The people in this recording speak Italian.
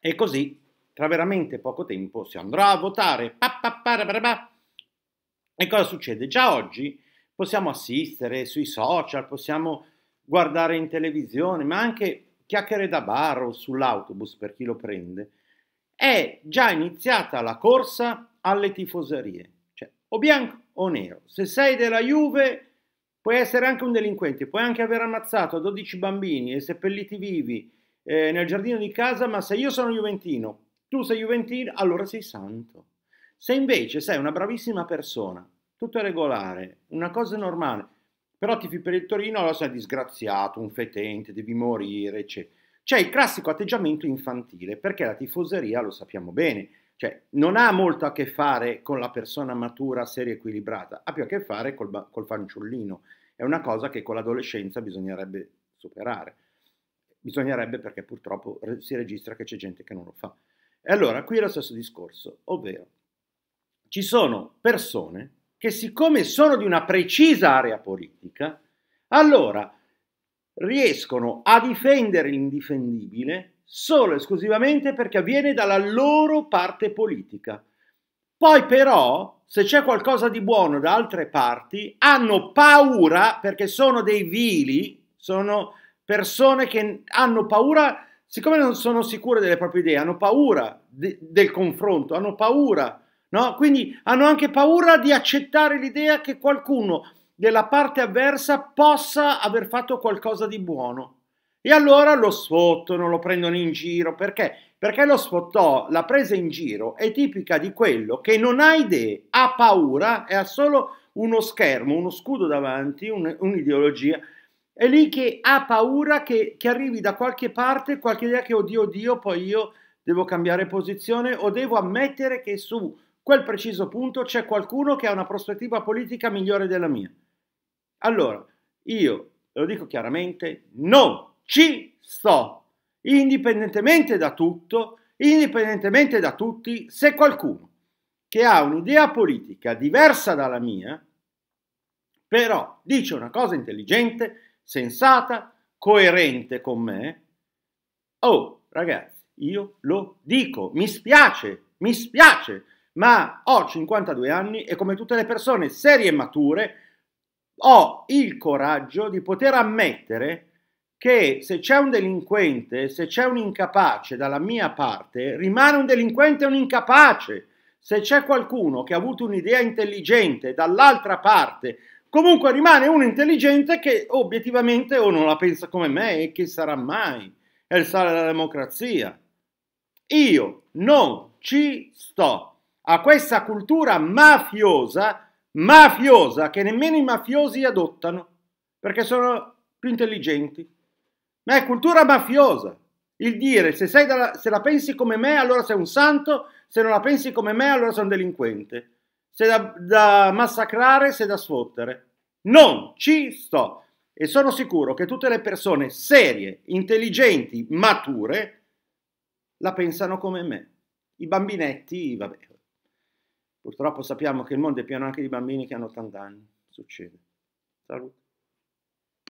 E così, tra veramente poco tempo, si andrà a votare. E cosa succede? Già oggi possiamo assistere sui social, possiamo guardare in televisione, ma anche chiacchiere da bar o sull'autobus per chi lo prende, è già iniziata la corsa alle tifoserie, cioè o bianco o nero. Se sei della Juve puoi essere anche un delinquente, puoi anche aver ammazzato 12 bambini e seppelliti vivi eh, nel giardino di casa, ma se io sono Juventino, tu sei Juventino, allora sei santo. Se invece sei una bravissima persona, tutto è regolare, una cosa normale, però tifi per il Torino, allora sei disgraziato, un fetente, devi morire, eccetera. C'è il classico atteggiamento infantile, perché la tifoseria, lo sappiamo bene, cioè non ha molto a che fare con la persona matura, seria e equilibrata, ha più a che fare col, col fanciullino. È una cosa che con l'adolescenza bisognerebbe superare. Bisognerebbe perché purtroppo si registra che c'è gente che non lo fa. E allora qui è lo stesso discorso, ovvero ci sono persone che siccome sono di una precisa area politica, allora riescono a difendere l'indifendibile solo e esclusivamente perché avviene dalla loro parte politica. Poi però, se c'è qualcosa di buono da altre parti, hanno paura perché sono dei vili, sono persone che hanno paura, siccome non sono sicure delle proprie idee, hanno paura de del confronto, hanno paura, no? Quindi hanno anche paura di accettare l'idea che qualcuno della parte avversa possa aver fatto qualcosa di buono. E allora lo sfottono, lo prendono in giro, perché? Perché lo sfottò, la presa in giro è tipica di quello che non ha idee, ha paura e ha solo uno schermo, uno scudo davanti, un'ideologia. È lì che ha paura che, che arrivi da qualche parte qualche idea che oddio, oddio, poi io devo cambiare posizione o devo ammettere che su quel preciso punto c'è qualcuno che ha una prospettiva politica migliore della mia. Allora, io lo dico chiaramente, non ci sto, indipendentemente da tutto, indipendentemente da tutti, se qualcuno che ha un'idea politica diversa dalla mia, però dice una cosa intelligente, sensata, coerente con me, oh ragazzi, io lo dico, mi spiace, mi spiace, ma ho 52 anni e come tutte le persone serie e mature ho il coraggio di poter ammettere che se c'è un delinquente, se c'è un incapace dalla mia parte, rimane un delinquente e un incapace. Se c'è qualcuno che ha avuto un'idea intelligente dall'altra parte Comunque rimane uno intelligente che obiettivamente o non la pensa come me e che sarà mai è il sale della democrazia. Io non ci sto a questa cultura mafiosa, mafiosa che nemmeno i mafiosi adottano perché sono più intelligenti. Ma è cultura mafiosa. Il dire se, dalla, se la pensi come me allora sei un santo, se non la pensi come me allora sei un delinquente se da, da massacrare, se da sfottere. Non ci sto. E sono sicuro che tutte le persone serie, intelligenti, mature, la pensano come me. I bambinetti, vabbè. Purtroppo sappiamo che il mondo è pieno anche di bambini che hanno 80 anni. Succede. Salute.